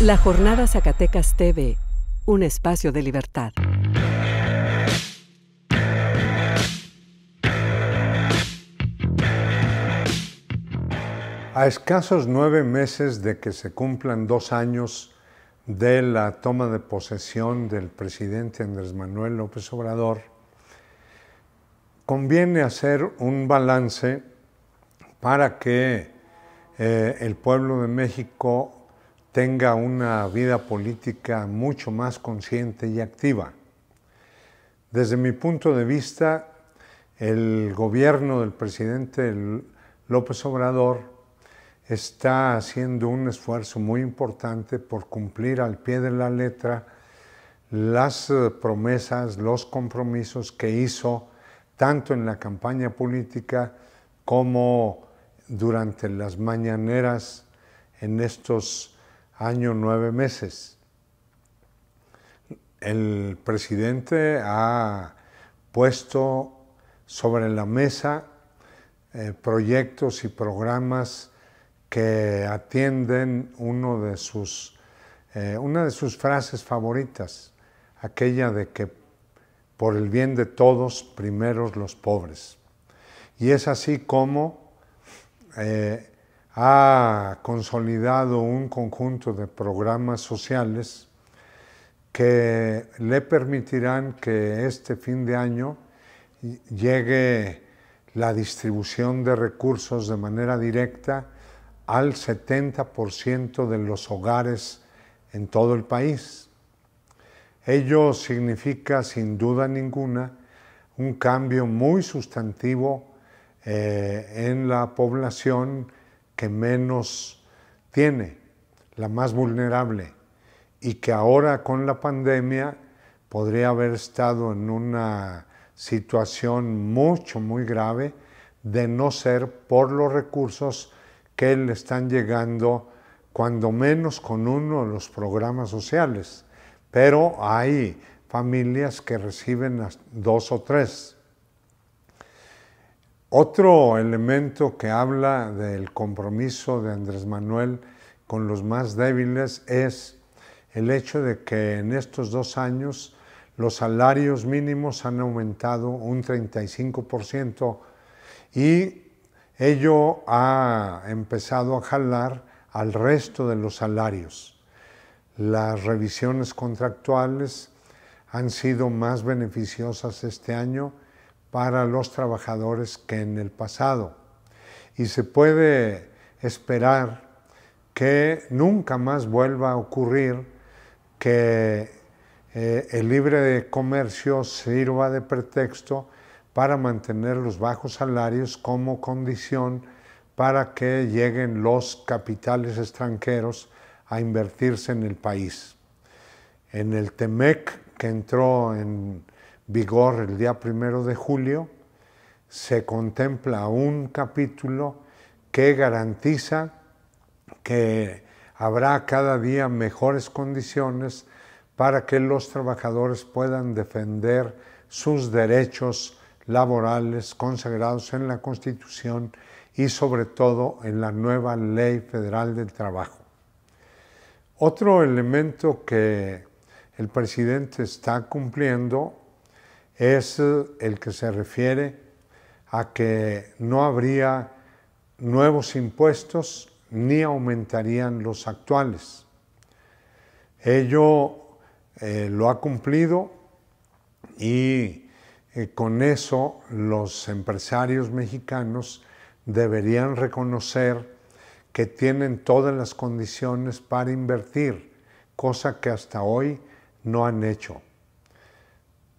La Jornada Zacatecas TV, un espacio de libertad. A escasos nueve meses de que se cumplan dos años de la toma de posesión del presidente Andrés Manuel López Obrador, conviene hacer un balance para que eh, el pueblo de México tenga una vida política mucho más consciente y activa. Desde mi punto de vista, el gobierno del presidente López Obrador está haciendo un esfuerzo muy importante por cumplir al pie de la letra las eh, promesas, los compromisos que hizo tanto en la campaña política como durante las mañaneras en estos año nueve meses. El presidente ha puesto sobre la mesa eh, proyectos y programas que atienden uno de sus, eh, una de sus frases favoritas, aquella de que por el bien de todos, primeros los pobres. Y es así como eh, ha consolidado un conjunto de programas sociales que le permitirán que este fin de año llegue la distribución de recursos de manera directa al 70% de los hogares en todo el país. Ello significa, sin duda ninguna, un cambio muy sustantivo eh, en la población que menos tiene, la más vulnerable, y que ahora con la pandemia podría haber estado en una situación mucho, muy grave, de no ser por los recursos que le están llegando, cuando menos con uno de los programas sociales. Pero hay familias que reciben dos o tres. Otro elemento que habla del compromiso de Andrés Manuel con los más débiles es el hecho de que en estos dos años los salarios mínimos han aumentado un 35% y ello ha empezado a jalar al resto de los salarios. Las revisiones contractuales han sido más beneficiosas este año para los trabajadores que en el pasado. Y se puede esperar que nunca más vuelva a ocurrir que eh, el libre comercio sirva de pretexto para mantener los bajos salarios como condición para que lleguen los capitales extranjeros a invertirse en el país. En el TEMEC, que entró en vigor el día primero de julio, se contempla un capítulo que garantiza que habrá cada día mejores condiciones para que los trabajadores puedan defender sus derechos laborales consagrados en la Constitución y sobre todo en la nueva Ley Federal del Trabajo. Otro elemento que el presidente está cumpliendo es eh, el que se refiere a que no habría nuevos impuestos ni aumentarían los actuales. Ello eh, lo ha cumplido y eh, con eso los empresarios mexicanos deberían reconocer que tienen todas las condiciones para invertir, cosa que hasta hoy no han hecho.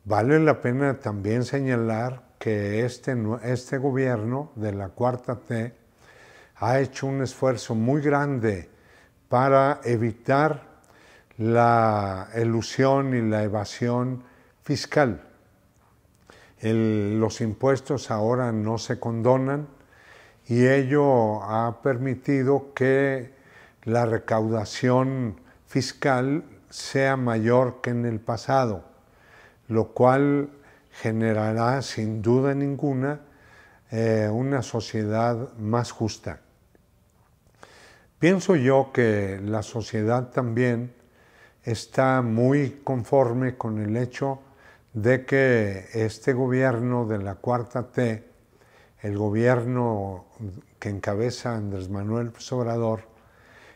Vale la pena también señalar que este, este, gobierno de la cuarta T ha hecho un esfuerzo muy grande para evitar la elusión y la evasión fiscal. los impuestos ahora no se condonan y ello ha permitido que la recaudación fiscal sea mayor que en el pasado lo cual generará sin duda ninguna eh, una sociedad más justa. Pienso yo que la sociedad también está muy conforme con el hecho de que este gobierno de la cuarta T, el gobierno que encabeza Andrés Manuel Sobrador,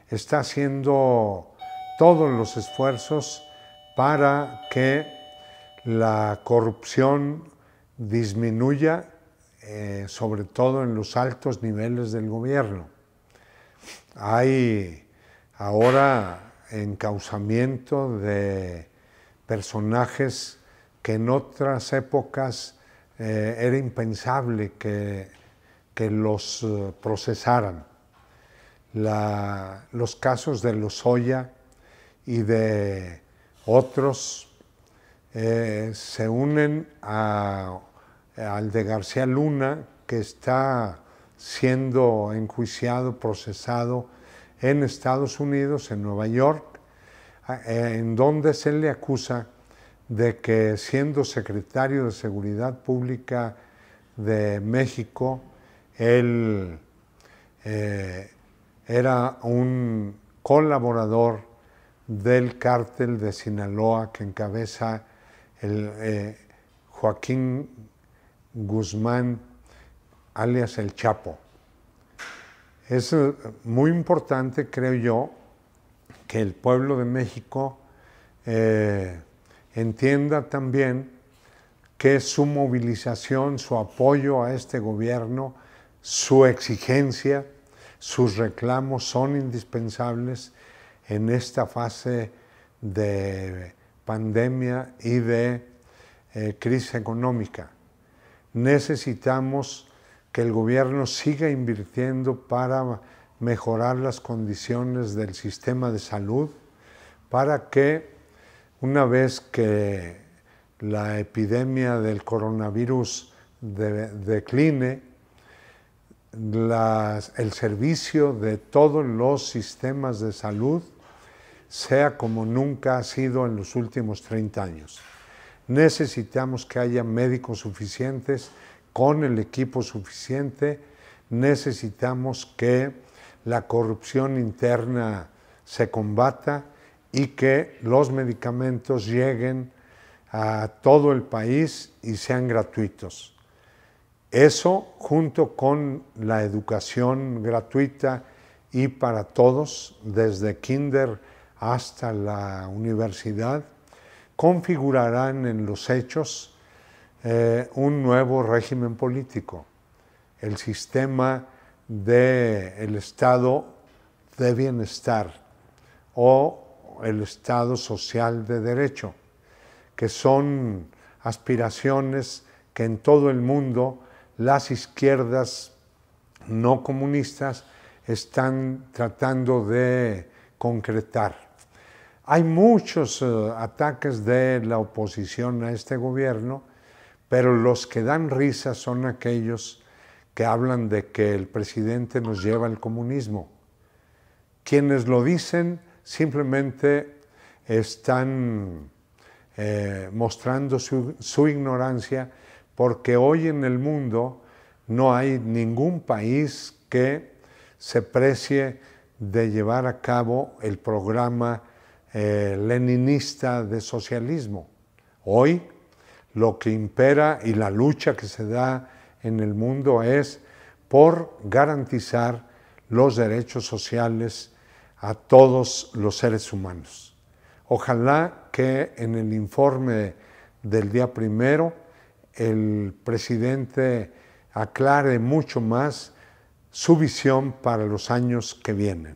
está haciendo todos los esfuerzos para que la corrupción disminuya, eh, sobre todo en los altos niveles del gobierno. Hay ahora encauzamiento de personajes que en otras épocas eh, era impensable que, que los eh, procesaran. los casos de Lozoya y de otros eh, se unen al de García Luna, que está siendo enjuiciado, procesado en Estados Unidos, en Nueva York, eh, en donde se le acusa de que siendo secretario de Seguridad Pública de México, él eh, era un colaborador del cártel de Sinaloa que encabeza el, eh, Joaquín Guzmán, alias el Chapo. Es eh, muy importante, creo yo, que el pueblo de México eh, entienda también que su movilización, su apoyo a este gobierno, su exigencia, sus reclamos son indispensables en esta fase de pandemia y de eh, crisis económica. Necesitamos que el gobierno siga invirtiendo para mejorar las condiciones del sistema de salud, para que una vez que la epidemia del coronavirus decline, el servicio de todos los sistemas de salud sea como nunca ha sido en los últimos 30 años. Necesitamos que haya médicos suficientes, con el equipo suficiente, necesitamos que la corrupción interna se combata y que los medicamentos lleguen a todo el país y sean gratuitos. Eso junto con la educación gratuita y para todos, desde kinder hasta la universidad, configurarán en los hechos eh, un nuevo régimen político. El sistema del Estado de bienestar o el Estado social de derecho, que son aspiraciones que en todo el mundo las izquierdas no comunistas están tratando de concretar. Hay muchos eh, ataques de la oposición a este gobierno, pero los que dan risa son aquellos que hablan de que el presidente nos lleva al comunismo. Quienes lo dicen simplemente están eh, mostrando su ignorancia porque hoy en el mundo no hay ningún país que se precie de llevar a cabo el programa eh, leninista de socialismo. Hoy lo que impera y la lucha que se da en el mundo es por garantizar los derechos sociales a todos los seres humanos. Ojalá que en el informe del día primero el presidente aclare mucho más su visión para los años que vienen.